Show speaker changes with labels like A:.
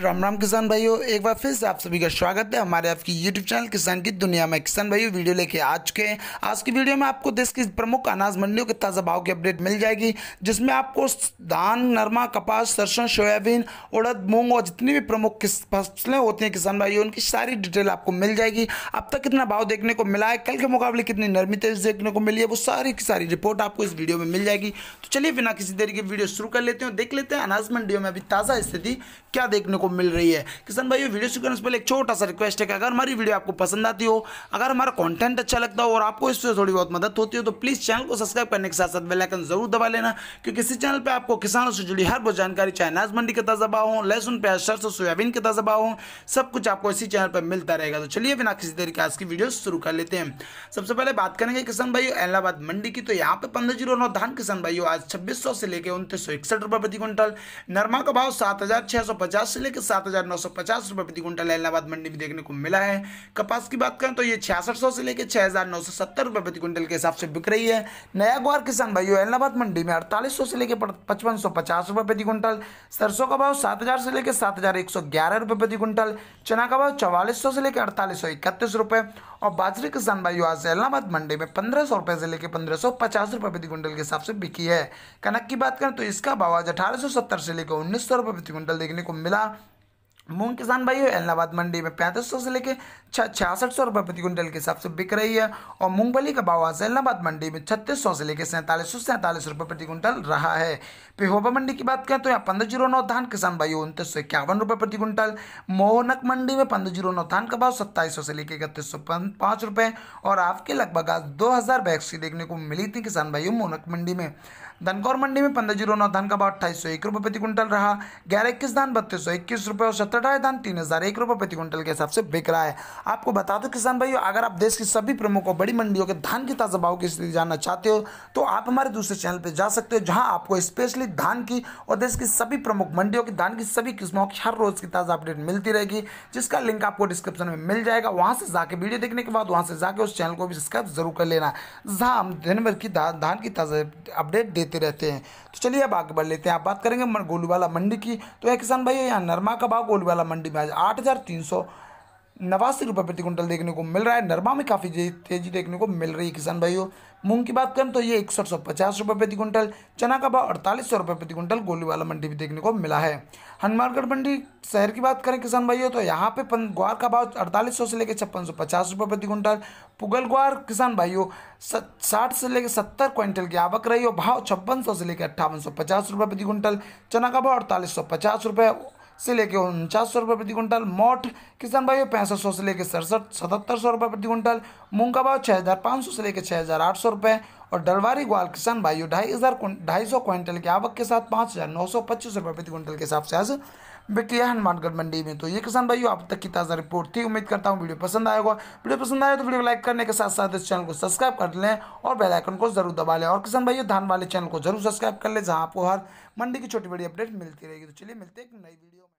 A: राम राम किसान भाइयों एक बार फिर से आप सभी का स्वागत है हमारे आपकी यूट्यूब चैनल किसान की दुनिया में किसान भाइयों वीडियो लेके आ चुके हैं आज की वीडियो में आपको देश की प्रमुख अनाज मंडियों के ताज़ा भाव की अपडेट मिल जाएगी जिसमें आपको धान नरमा कपास सरसों सोयाबीन उड़द मूंग और जितनी भी प्रमुख फसलें होती हैं किसान भाइयों उनकी सारी डिटेल आपको मिल जाएगी अब तक कितना भाव देखने को मिला है कल के मुकाबले कितनी नरमी तेज देखने को मिली है वो सारी की सारी रिपोर्ट आपको इस वीडियो में मिल जाएगी तो चलिए बिना किसी देरी की वीडियो शुरू कर लेते हैं देख लेते हैं अनाज मंडियों में अभी ताज़ा स्थिति क्या देखने को मिल रही है किसान भाई वीडियो शुरू करने से पहले एक छोटा सा रिक्वेस्ट है कि अगर हमारी वीडियो आपको पसंद आती हो अगर हमारा कंटेंट अच्छा लगता हो और आपको इससे थोड़ी बहुत मदद होती हो तो प्लीज़ चैनल को सब्सक्राइब करने के साथ साथ बेलाइकन जरूर दबा लेना क्योंकि इसी चैनल पर आपको किसानों से जुड़ी हर बहुत जानकारी चाहे अनाज मंडी का ताज़ा भाव हो लहसुन प्याज सरसों सोयाबीन का ताज़ा भाव हो सब कुछ आपको इसी चैनल पर मिलता रहेगा तो चलिए बिना किसी तरीके आज की वीडियो शुरू कर लेते हैं सबसे पहले बात करेंगे किसान भाई इलाहाबाद मंडी की तो यहाँ पे पंद्रह जीरो नौ धान किसान भाई आज छब्बीस से लेकर उनतीस सौ इकसठ रुपये प्रति क्विंटल नरमा का भाव सात हजार छह सौ पचास से लेकर सात हजार नौ सौ पचास रुपये प्रति क्विंटल इलाहाबाद मंडी में देखने को मिला है कपास की बात करें तो ये छियासठ सौ से लेकर छह हजार नौ सौ सत्तर रुपये प्रति क्विंटल के हिसाब से बिक रही है नया ग्वार किसान भाइयों इलाहाबाद मंडी में अड़तालीस सौ से लेकर पचपन सौ पचास रुपये प्रति क्विंटल सरसों का भाव सात हजार से लेकर सात हजार एक सौ ग्यारह रुपये प्रति क्विंटल चना का भाव चौवालीस सौ से लेकर अड़तालीस सौ इकतीस रुपये और बाजरे किसान भाइयों आज इलाहाबाद मंडी में पंद्रह सौ रुपये से लेकर पंद्रह सौ पचास रुपये प्रति क्विंटल के हिसाब से बिकी है कनक की बात करें तो इसका भाव आज अठारह सौ सत्तर से लेकर उन्नीस सौ रुपये प्रति क्विंटल देखने को मिला मूंग किसान भाई इलाहाबाद मंडी में पैंतीस सौ से लेकर छियासठ सौ रुपये प्रति क्विंटल के हिसाब से बिक रही है और मूंगफली का भाव आज इलाहाबाद मंडी में छत्तीस सौ से लेकर सैंतालीस सौ सैंतालीस रुपये प्रति क्विंटल रहा है पिहोबा मंडी की बात करें तो यहाँ पंद्रह जीरो नौ धान किसान भाई उनतीस सौ इक्यावन रुपये प्रति क्विंटल मोहनक मंडी में पंद्रह जीरो नौ धान का भाव सत्ताईस सौ से लेकर इकतीस सौ पांच रुपए और आपके लगभग आज दो हज़ार बैक्सी देखने को मिली थी किसान भाइयों मोहनक मंडी में धनकौर मंडी में पंद्रह जीरो नौ धान का भाव अट्ठाईस सौ एक रुपये प्रति क्विंटल रहा ग्यारह इक्कीस धान बत्तीस सौ इक्कीस रुपए और सत्रह कटरा धान तीन हज़ार एक रुपये प्रति क्विंटल के हिसाब से बिक रहा है आपको बता दो किसान भाइयों अगर आप देश की सभी प्रमुख और बड़ी मंडियों के धान की ताज़ा भाव की स्थिति जानना चाहते हो तो आप हमारे दूसरे चैनल पर जा सकते हो जहां आपको स्पेशली धान की और देश की सभी प्रमुख मंडियों की धान की सभी किस्मों की हर रोज़ की ताज़ा अपडेट मिलती रहेगी जिसका लिंक आपको डिस्क्रिप्शन में मिल जाएगा वहां से जाके वीडियो देखने के बाद वहां से जाके उस चैनल को भी सब्सक्राइब जरूर कर लेना जहां हम दिन भर की धान की ताज़ा अपडेट देते रहते हैं तो चलिए अब आगे बढ़ लेते हैं आप बात करेंगे गोलूवाला मंडी की तो यह किसान भाई यहाँ नरमा का भाव गोलू वाला मंडी में आज आठ हज़ार तीन सौ नवासी रुपये प्रति क्विंटल देखने को मिल रहा है नरमा में काफ़ी तेज़ी देखने को मिल रही है किसान भाइयों मूंग की बात करें तो ये इकसठ सौ पचास रुपये प्रति क्विंटल चना का भाव अड़तालीस सौ रुपये प्रति क्विंटल गोली वाला मंडी भी देखने को मिला है हनुमानगढ़ मंडी शहर की बात करें किसान भाइयों तो यहाँ पे ग्वार का भाव अड़तालीस सौ से लेकर छप्पन सौ पचास रुपये प्रति क्विंटल पुगल ग्वार किसान भाइयों साठ से लेकर सत्तर क्विंटल की आवक रही और भाव छप्पन सौ से लेकर अट्ठावन सौ पचास रुपये प्रति क्विंटल चना का भाव अड़तालीस सौ पचास रुपये से लेके उनचास सौ रुपये प्रति क्विंटल मोठ किसान भाई पैंसठ सौ से लेकर सड़सठ सतहत्तर सौ रुपये प्रति क्विंटल मूंग का भाव छः हज़ार पाँच सौ से लेकर छः हज़ार आठ सौ रुपये और डलवारी ग्वाल किसान भाइयों ढाई हज़ार ढाई सौ क्विंटल की आवक के साथ पाँच हज़ार नौ सौ पच्चीस रुपये प्रति क्विंटल के हिसाब से आज बिटिया हनुमानगढ़ मंडी में तो ये किसान भाइयों आप तक की ताज़ा रिपोर्ट थी उम्मीद करता हूँ वीडियो पसंद आएगा वीडियो पसंद आए तो वीडियो लाइक करने के साथ साथ इस चैनल को सब्सक्राइब कर लें और बेलाइकन को जरूर दबा लें और किसान भाइयों धान वाले चैनल को जरूर सब्सक्राइब कर लें जहाँ आपको हर मंडी की छोटी बड़ी अपडेट मिलती रहेगी तो चलिए मिलते हैं एक नई वीडियो